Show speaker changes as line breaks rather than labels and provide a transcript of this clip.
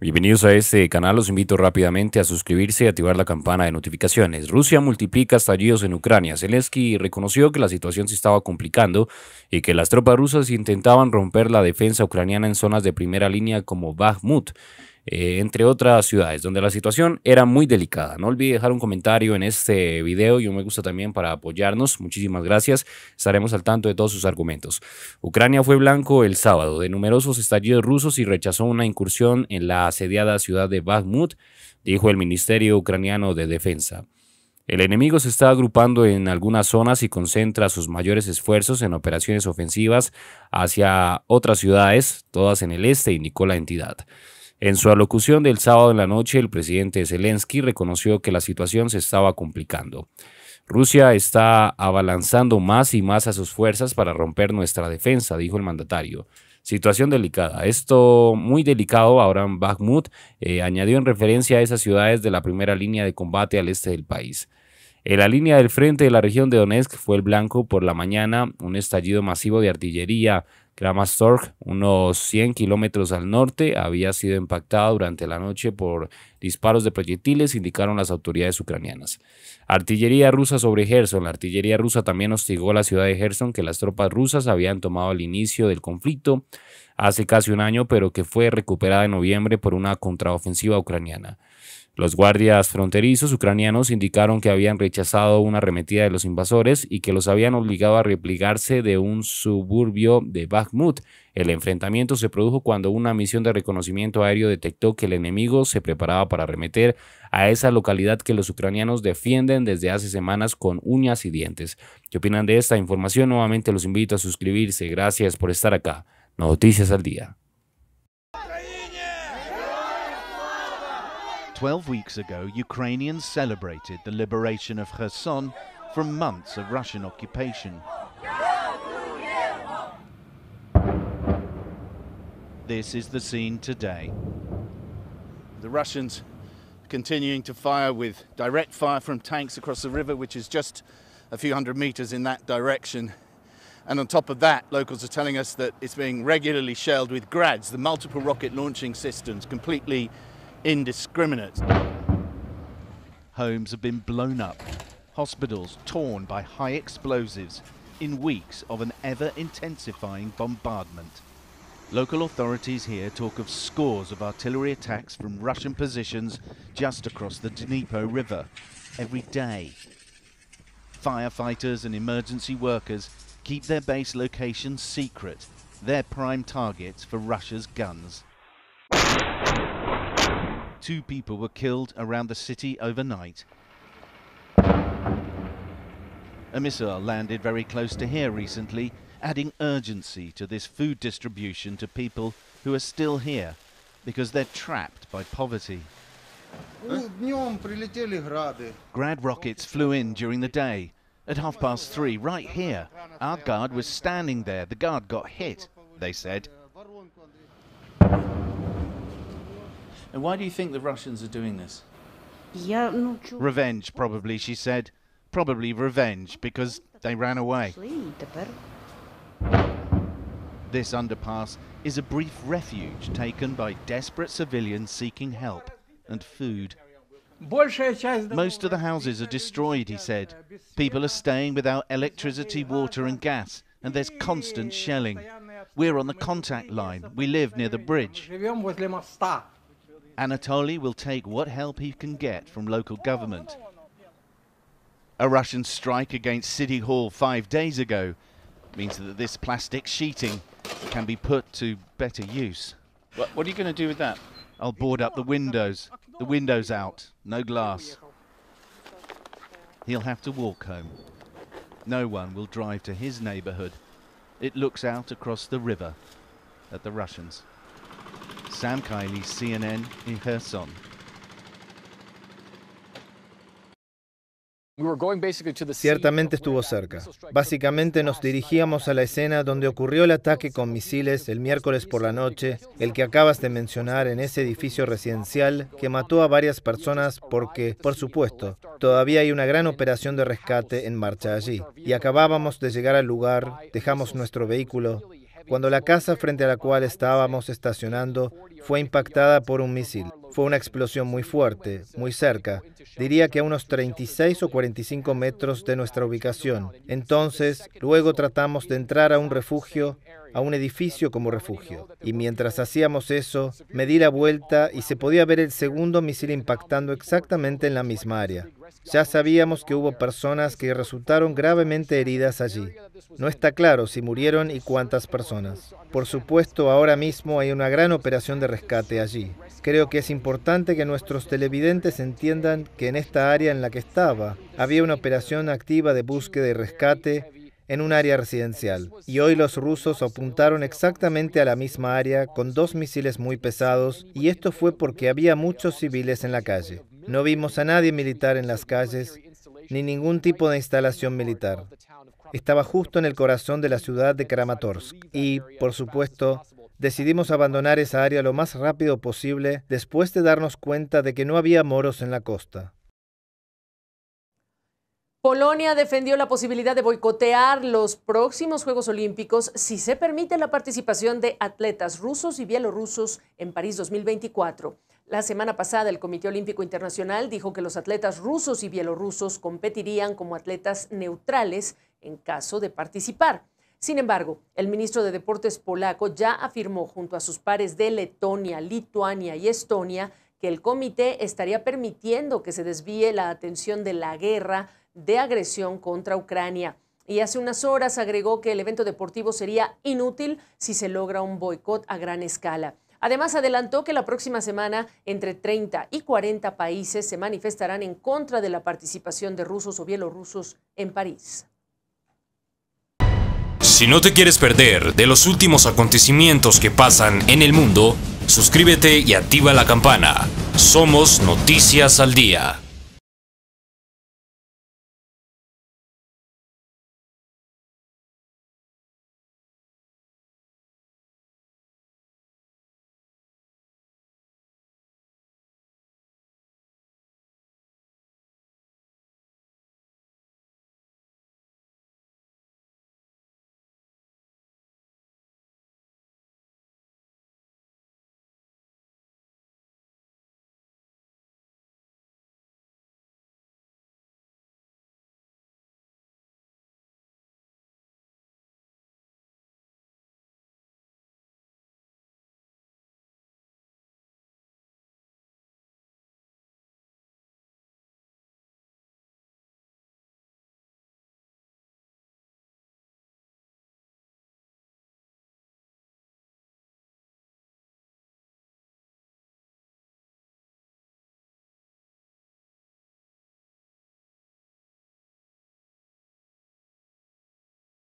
Bienvenidos a este canal, los invito rápidamente a suscribirse y activar la campana de notificaciones. Rusia multiplica estallidos en Ucrania. Zelensky reconoció que la situación se estaba complicando y que las tropas rusas intentaban romper la defensa ucraniana en zonas de primera línea como Bakhmut. Eh, entre otras ciudades, donde la situación era muy delicada. No olvide dejar un comentario en este video y un me gusta también para apoyarnos. Muchísimas gracias. Estaremos al tanto de todos sus argumentos. Ucrania fue blanco el sábado de numerosos estallidos rusos y rechazó una incursión en la asediada ciudad de Bakhmut, dijo el Ministerio Ucraniano de Defensa. El enemigo se está agrupando en algunas zonas y concentra sus mayores esfuerzos en operaciones ofensivas hacia otras ciudades, todas en el este, indicó la entidad. En su alocución del sábado en la noche, el presidente Zelensky reconoció que la situación se estaba complicando. Rusia está abalanzando más y más a sus fuerzas para romper nuestra defensa, dijo el mandatario. Situación delicada. Esto muy delicado, Abraham Bakhmut eh, añadió en referencia a esas ciudades de la primera línea de combate al este del país. En la línea del frente de la región de Donetsk fue el blanco por la mañana, un estallido masivo de artillería Kramatorsk, unos 100 kilómetros al norte, había sido impactado durante la noche por disparos de proyectiles, indicaron las autoridades ucranianas. Artillería rusa sobre Gerson. La artillería rusa también hostigó la ciudad de Gerson que las tropas rusas habían tomado al inicio del conflicto hace casi un año, pero que fue recuperada en noviembre por una contraofensiva ucraniana. Los guardias fronterizos ucranianos indicaron que habían rechazado una arremetida de los invasores y que los habían obligado a replegarse de un suburbio de Bakhmut. El enfrentamiento se produjo cuando una misión de reconocimiento aéreo detectó que el enemigo se preparaba para arremeter a esa localidad que los ucranianos defienden desde hace semanas con uñas y dientes. ¿Qué opinan de esta información? Nuevamente los invito a suscribirse. Gracias por estar acá. Noticias al día.
12 weeks ago, Ukrainians celebrated the liberation of Kherson from months of Russian occupation. This is the scene today. The Russians continuing to fire with direct fire from tanks across the river, which is just a few hundred meters in that direction. And on top of that, locals are telling us that it's being regularly shelled with GRADS, the multiple rocket launching systems, completely indiscriminate. Homes have been blown up, hospitals torn by high explosives in weeks of an ever intensifying bombardment. Local authorities here talk of scores of artillery attacks from Russian positions just across the Dnieper River every day. Firefighters and emergency workers keep their base locations secret, their prime targets for Russia's guns two people were killed around the city overnight. A missile landed very close to here recently, adding urgency to this food distribution to people who are still here because they're trapped by poverty. Grad rockets flew in during the day. At half past three, right here, our guard was standing there. The guard got hit, they said. And why do you think the Russians are doing this? Revenge, probably, she said. Probably revenge, because they ran away. This underpass is a brief refuge taken by desperate civilians seeking help and food. Most of the houses are destroyed, he said. People are staying without electricity, water, and gas, and there's constant shelling. We're on the contact line. We live near the bridge. Anatoly will take what help he can get from local government. A Russian strike against City Hall five days ago means that this plastic sheeting can be put to better use. What, what are you going to do with that? I'll board up the windows. The windows out, no glass. He'll have to walk home. No one will drive to his neighbourhood. It looks out across the river at the Russians. Sam Kiley, CNN, in
Ciertamente estuvo cerca. Básicamente nos dirigíamos a la escena donde ocurrió el ataque con misiles el miércoles por la noche, el que acabas de mencionar en ese edificio residencial que mató a varias personas porque, por supuesto, todavía hay una gran operación de rescate en marcha allí. Y acabábamos de llegar al lugar, dejamos nuestro vehículo cuando la casa frente a la cual estábamos estacionando fue impactada por un misil. Fue una explosión muy fuerte, muy cerca, diría que a unos 36 o 45 metros de nuestra ubicación. Entonces, luego tratamos de entrar a un refugio a un edificio como refugio. Y mientras hacíamos eso, me di la vuelta y se podía ver el segundo misil impactando exactamente en la misma área. Ya sabíamos que hubo personas que resultaron gravemente heridas allí. No está claro si murieron y cuántas personas. Por supuesto, ahora mismo hay una gran operación de rescate allí. Creo que es importante que nuestros televidentes entiendan que en esta área en la que estaba había una operación activa de búsqueda y rescate en un área residencial. Y hoy los rusos apuntaron exactamente a la misma área con dos misiles muy pesados y esto fue porque había muchos civiles en la calle. No vimos a nadie militar en las calles ni ningún tipo de instalación militar. Estaba justo en el corazón de la ciudad de Kramatorsk y, por supuesto, decidimos abandonar esa área lo más rápido posible después de darnos cuenta de que no había moros en la costa.
Polonia defendió la posibilidad de boicotear los próximos Juegos Olímpicos si se permite la participación de atletas rusos y bielorrusos en París 2024. La semana pasada el Comité Olímpico Internacional dijo que los atletas rusos y bielorrusos competirían como atletas neutrales en caso de participar. Sin embargo, el ministro de Deportes polaco ya afirmó junto a sus pares de Letonia, Lituania y Estonia que el comité estaría permitiendo que se desvíe la atención de la guerra de agresión contra Ucrania. Y hace unas horas agregó que el evento deportivo sería inútil si se logra un boicot a gran escala. Además, adelantó que la próxima semana entre 30 y 40 países se manifestarán en contra de la participación de rusos o bielorrusos en París.
Si no te quieres perder de los últimos acontecimientos que pasan en el mundo, suscríbete y
activa la campana. Somos Noticias al Día.